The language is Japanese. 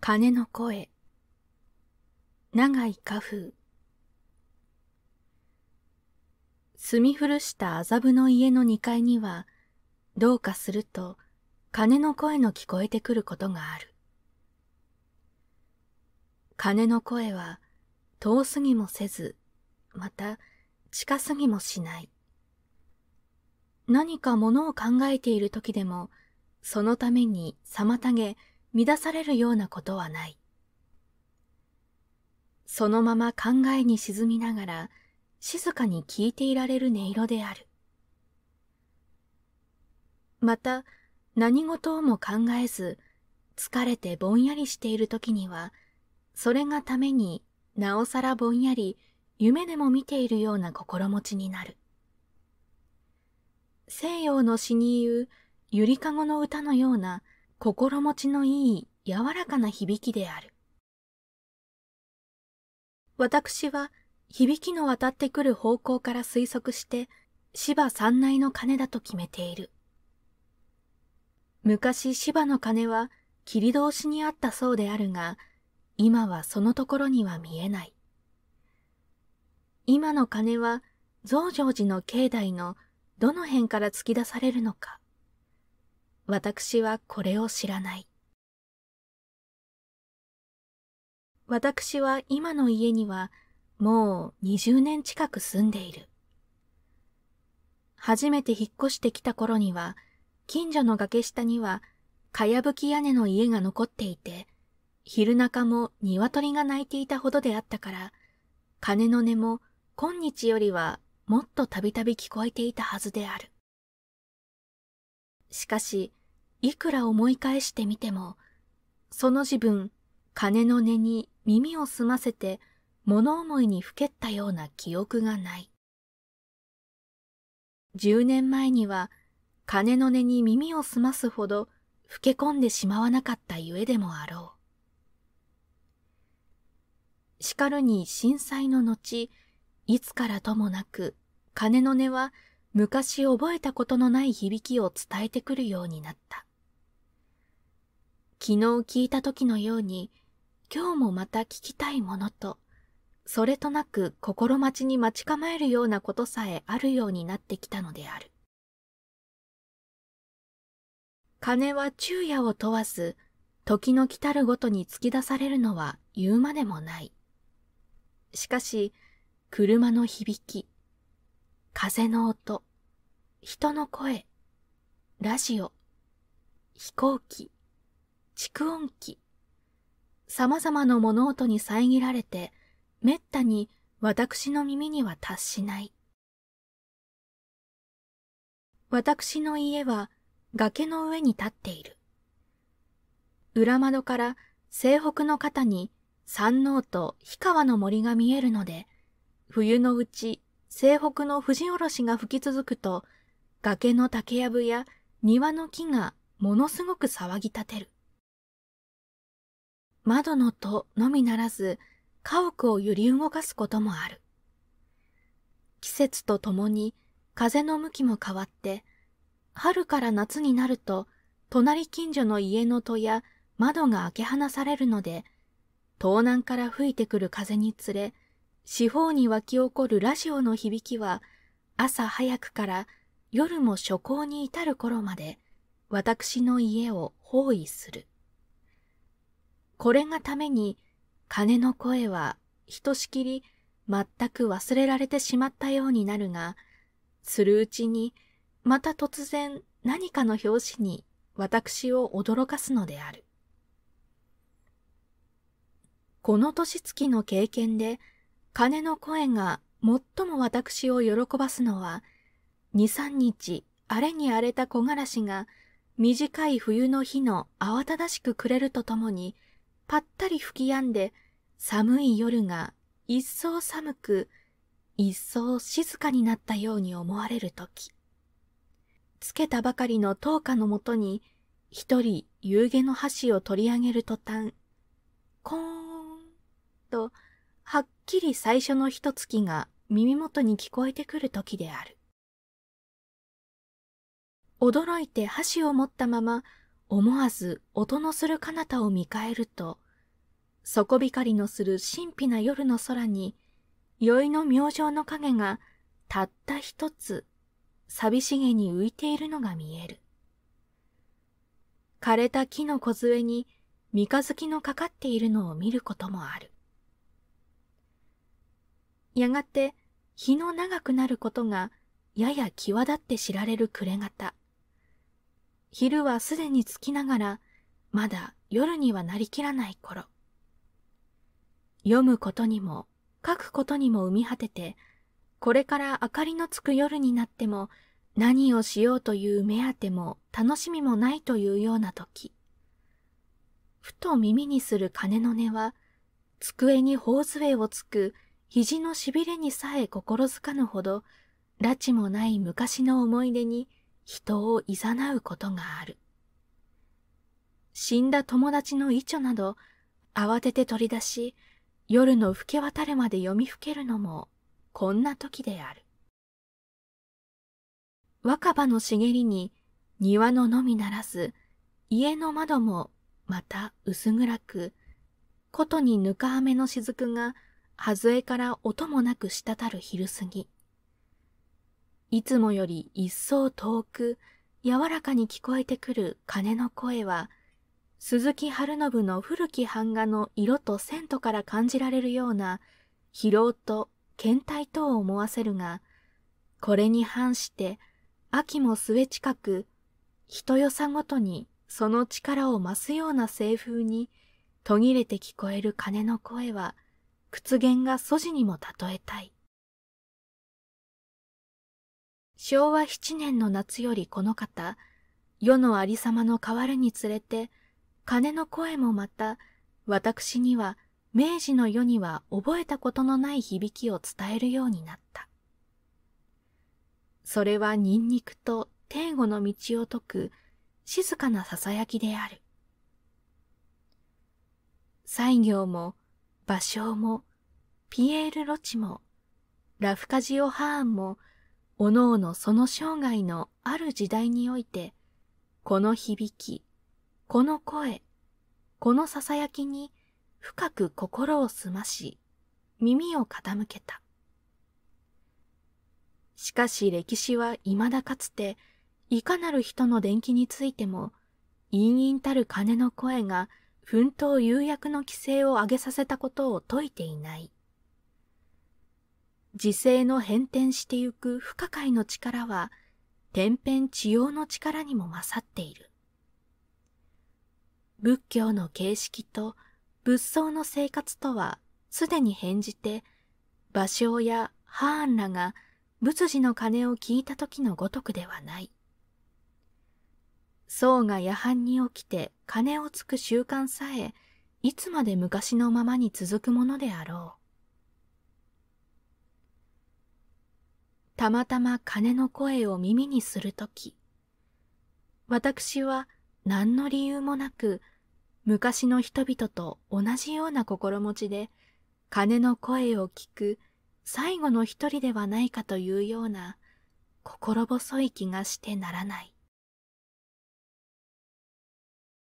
金の声長い花風住み古した麻布の家の2階にはどうかすると金の声の聞こえてくることがある金の声は遠すぎもせずまた近すぎもしない何かものを考えている時でもそのために妨げ乱されるようなことはないそのまま考えに沈みながら静かに聞いていられる音色であるまた何事をも考えず疲れてぼんやりしている時にはそれがためになおさらぼんやり夢でも見ているような心持ちになる西洋の詩に言うゆりかごの歌のような心持ちのいい柔らかな響きである。私は響きの渡ってくる方向から推測して芝三内の鐘だと決めている。昔芝の鐘は切通しにあったそうであるが、今はそのところには見えない。今の鐘は増上寺の境内のどの辺から突き出されるのか。私はこれを知らない。私は今の家にはもう20年近く住んでいる。初めて引っ越してきた頃には、近所の崖下には、かやぶき屋根の家が残っていて、昼中も鶏が鳴いていたほどであったから、鐘の音も今日よりはもっとたびたび聞こえていたはずである。しかし、いくら思い返してみても、その自分、金の音に耳を澄ませて物思いにふけったような記憶がない。十年前には金の音に耳を澄ますほど老け込んでしまわなかったゆえでもあろう。しかるに震災の後、いつからともなく金の音は昔覚えたことのない響きを伝えてくるようになった。昨日聞いた時のように、今日もまた聞きたいものと、それとなく心待ちに待ち構えるようなことさえあるようになってきたのである。金は昼夜を問わず、時の来たるごとに突き出されるのは言うまでもない。しかし、車の響き、風の音、人の声、ラジオ、飛行機、蓄音機。様々な物音に遮られて、めったに私の耳には達しない。私の家は崖の上に立っている。裏窓から西北の方に山王と氷川の森が見えるので、冬のうち西北の藤おろしが吹き続くと、崖の竹やぶや庭の木がものすごく騒ぎ立てる。窓の戸のみならず家屋を揺り動かすこともある季節とともに風の向きも変わって春から夏になると隣近所の家の戸や窓が開け放されるので東南から吹いてくる風につれ四方に湧き起こるラジオの響きは朝早くから夜も初行に至る頃まで私の家を包囲する。これがために鐘の声はひとしきり全く忘れられてしまったようになるが、するうちにまた突然何かの拍子に私を驚かすのである。この年月の経験で鐘の声が最も私を喜ばすのは、二三日荒れに荒れた木枯らしが短い冬の日の慌ただしく暮れるとともにぱったり吹き止んで、寒い夜が一層寒く、一層静かになったように思われるとき、つけたばかりの灯火のもとに、一人夕げの箸を取り上げる途端、コーンと、はっきり最初の一月が耳元に聞こえてくるときである。驚いて箸を持ったまま思わず音のする彼方を見返ると底光のする神秘な夜の空に宵の明星の影がたった一つ寂しげに浮いているのが見える枯れた木の小杖に三日月のかかっているのを見ることもあるやがて日の長くなることがやや際立って知られる暮れ方昼はすでにつきながら、まだ夜にはなりきらない頃。読むことにも、書くことにも生み果てて、これから明かりのつく夜になっても、何をしようという目当ても楽しみもないというような時。ふと耳にする鐘の音は、机に頬杖をつく肘のしびれにさえ心づかぬほど、拉致もない昔の思い出に人をいざなうことがある死んだ友達の遺書など慌てて取り出し夜の更け渡るまで読みふけるのもこんな時である若葉の茂りに庭ののみならず家の窓もまた薄暗くことにぬか雨の雫がはずえから音もなく滴る昼過ぎいつもより一層遠く、柔らかに聞こえてくる鐘の声は、鈴木春信の古き版画の色と線とから感じられるような疲労と倦怠とを思わせるが、これに反して秋も末近く、人よさごとにその力を増すような清風に途切れて聞こえる鐘の声は、屈原が素地にも例えたい。昭和7年の夏よりこの方、世のありさまの変わるにつれて、鐘の声もまた、私には明治の世には覚えたことのない響きを伝えるようになった。それはニンニクと天後の道を解く静かな囁きである。西行も、芭蕉も、ピエール・ロチも、ラフカジオ・ハーンも、おのおのその生涯のある時代において、この響き、この声、このささやきに深く心を澄まし、耳を傾けた。しかし歴史は未だかつて、いかなる人の伝記についても、陰陰たる鐘の声が奮闘釉薬の規制を上げさせたことを説いていない。時勢の変転してゆく不可解の力は天変地様の力にも勝っている仏教の形式と仏僧の生活とはすでに変じて芭蕉やハーンらが仏事の鐘を聞いた時のごとくではない僧が夜半に起きて鐘をつく習慣さえいつまで昔のままに続くものであろうたまたま鐘の声を耳にするとき、私は何の理由もなく、昔の人々と同じような心持ちで、鐘の声を聞く最後の一人ではないかというような心細い気がしてならない。